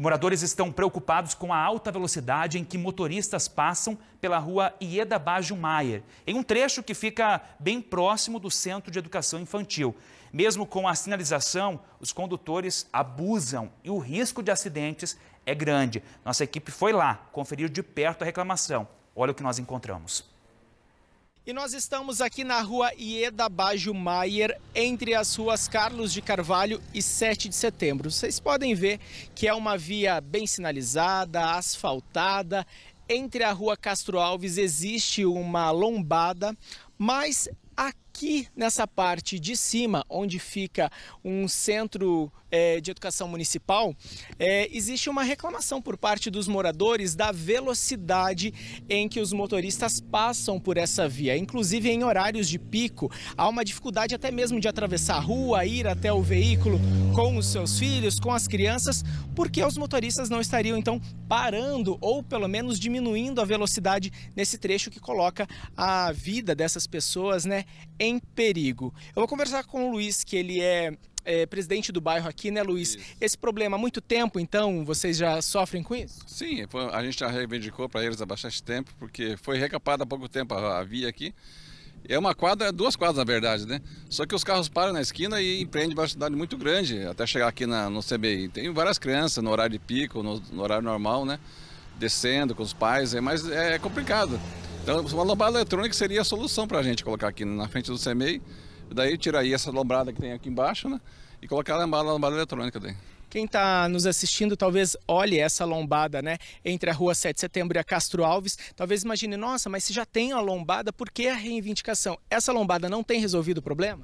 E moradores estão preocupados com a alta velocidade em que motoristas passam pela rua Ieda Baggio Maier, em um trecho que fica bem próximo do Centro de Educação Infantil. Mesmo com a sinalização, os condutores abusam e o risco de acidentes é grande. Nossa equipe foi lá conferir de perto a reclamação. Olha o que nós encontramos. E nós estamos aqui na rua Ieda Bajo Maier, entre as ruas Carlos de Carvalho e 7 de Setembro. Vocês podem ver que é uma via bem sinalizada, asfaltada. Entre a rua Castro Alves existe uma lombada, mas aqui Aqui nessa parte de cima, onde fica um centro é, de educação municipal, é, existe uma reclamação por parte dos moradores da velocidade em que os motoristas passam por essa via. Inclusive, em horários de pico, há uma dificuldade até mesmo de atravessar a rua, ir até o veículo com os seus filhos, com as crianças, porque os motoristas não estariam então parando ou pelo menos diminuindo a velocidade nesse trecho que coloca a vida dessas pessoas né, em em perigo. Eu vou conversar com o Luiz, que ele é, é presidente do bairro aqui, né, Luiz? Isso. Esse problema há muito tempo, então, vocês já sofrem com isso? Sim, a gente já reivindicou para eles há bastante tempo, porque foi recapada há pouco tempo a via aqui. É uma quadra, é duas quadras na verdade, né? Só que os carros param na esquina e empreendem uma cidade muito grande até chegar aqui na, no CBI. Tem várias crianças no horário de pico, no, no horário normal, né? Descendo com os pais, é, mas é complicado. Então, uma lombada eletrônica seria a solução para a gente colocar aqui na frente do CMEI. Daí tiraria essa lombada que tem aqui embaixo, né? E colocar a lombada a eletrônica daí. Quem está nos assistindo talvez olhe essa lombada, né? Entre a rua 7 de setembro e a Castro Alves. Talvez imagine, nossa, mas se já tem a lombada, por que a reivindicação? Essa lombada não tem resolvido o problema?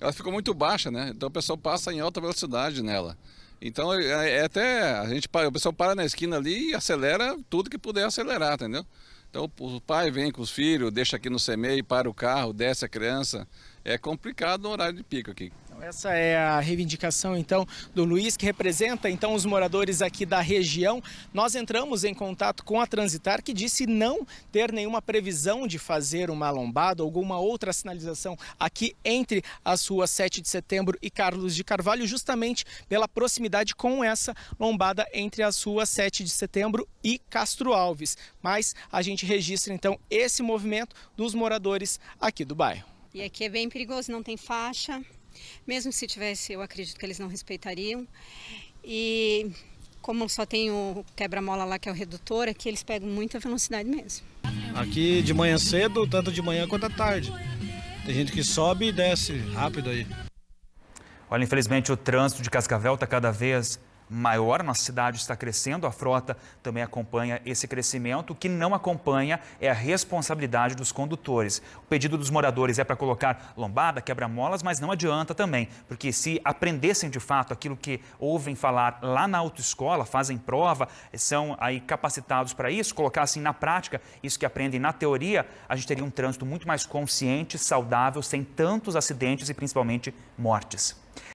Ela ficou muito baixa, né? Então o pessoal passa em alta velocidade nela. Então é, é até. A gente, o pessoal para na esquina ali e acelera tudo que puder acelerar, entendeu? Então o pai vem com os filhos, deixa aqui no CMEI, para o carro, desce a criança. É complicado no horário de pico aqui. Essa é a reivindicação então do Luiz, que representa então os moradores aqui da região. Nós entramos em contato com a Transitar, que disse não ter nenhuma previsão de fazer uma lombada ou alguma outra sinalização aqui entre as ruas 7 de setembro e Carlos de Carvalho, justamente pela proximidade com essa lombada entre as ruas 7 de setembro e Castro Alves. Mas a gente registra então esse movimento dos moradores aqui do bairro. E aqui é bem perigoso, não tem faixa, mesmo se tivesse, eu acredito que eles não respeitariam. E como só tem o quebra-mola lá, que é o redutor, aqui eles pegam muita velocidade mesmo. Aqui de manhã cedo, tanto de manhã quanto à tarde. Tem gente que sobe e desce rápido aí. Olha, infelizmente o trânsito de Cascavel está cada vez maior, nossa cidade está crescendo, a frota também acompanha esse crescimento. O que não acompanha é a responsabilidade dos condutores. O pedido dos moradores é para colocar lombada, quebra-molas, mas não adianta também, porque se aprendessem de fato aquilo que ouvem falar lá na autoescola, fazem prova, são aí capacitados para isso, colocassem na prática isso que aprendem na teoria, a gente teria um trânsito muito mais consciente, saudável, sem tantos acidentes e principalmente mortes.